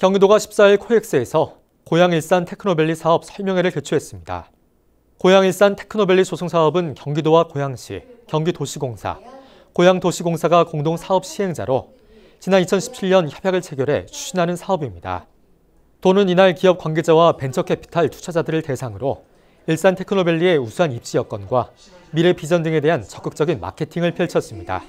경기도가 14일 코엑스에서 고양일산 테크노밸리 사업 설명회를 개최했습니다. 고양일산 테크노밸리 조성사업은 경기도와 고양시, 경기도시공사, 고양도시공사가 공동 사업 시행자로 지난 2017년 협약을 체결해 추진하는 사업입니다. 도는 이날 기업 관계자와 벤처캐피탈 투자자들을 대상으로 일산 테크노밸리의 우수한 입지 여건과 미래 비전 등에 대한 적극적인 마케팅을 펼쳤습니다.